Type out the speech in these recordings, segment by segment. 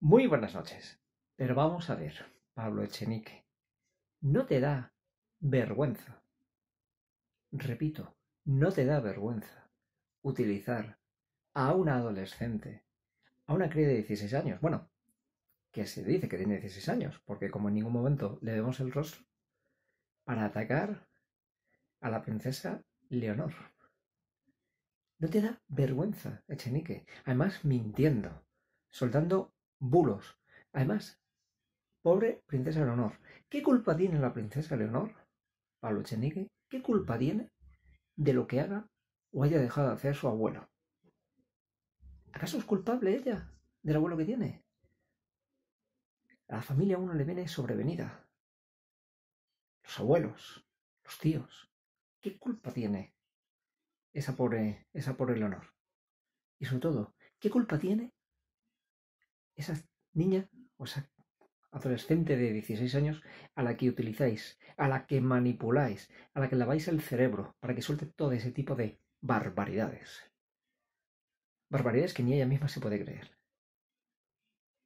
Muy buenas noches. Pero vamos a ver, Pablo Echenique. ¿No te da vergüenza? Repito, ¿no te da vergüenza utilizar a una adolescente, a una cría de 16 años? Bueno, que se dice que tiene 16 años, porque como en ningún momento le vemos el rostro, para atacar a la princesa Leonor. ¿No te da vergüenza, Echenique? Además, mintiendo, soltando bulos. Además, pobre princesa Leonor. ¿Qué culpa tiene la princesa Leonor, Pablo Echenique? ¿Qué culpa tiene de lo que haga o haya dejado de hacer su abuelo? ¿Acaso es culpable ella del abuelo que tiene? A la familia uno le viene sobrevenida. Los abuelos, los tíos. ¿Qué culpa tiene esa pobre, esa pobre Leonor? Y sobre todo, ¿qué culpa tiene esa niña o esa adolescente de 16 años a la que utilizáis, a la que manipuláis, a la que laváis el cerebro para que suelte todo ese tipo de barbaridades. Barbaridades que ni ella misma se puede creer.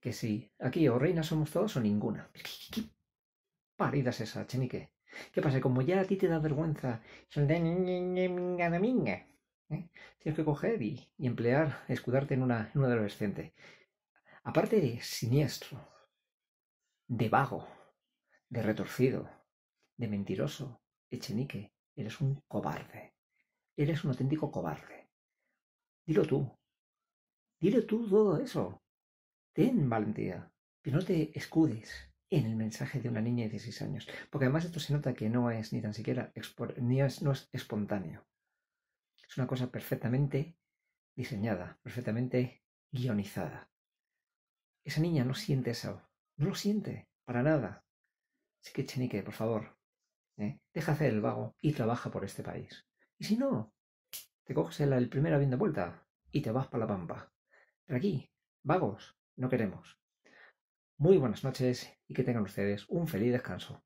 Que si aquí o reina somos todos o ninguna. ¿Qué, es esa, chenique? ¿Qué pasa? Como ya a ti te da vergüenza, ¿eh? Tienes que coger y, emplear, escudarte en una, en una adolescente aparte de siniestro, de vago, de retorcido, de mentiroso, Echenique, eres un cobarde. Eres un auténtico cobarde. Dilo tú. Dilo tú todo eso. Ten valentía. Que no te escudes en el mensaje de una niña de 16 años. Porque además esto se nota que no es ni tan siquiera no es espontáneo. Es una cosa perfectamente diseñada, perfectamente guionizada. Esa niña no siente eso. No lo siente, para nada. Así que, Chenique, por favor, ¿eh? deja hacer el vago y trabaja por este país. Y si no, te coges el, el primer avión de vuelta y te vas para la pampa. Pero aquí, vagos, no queremos. Muy buenas noches y que tengan ustedes un feliz descanso.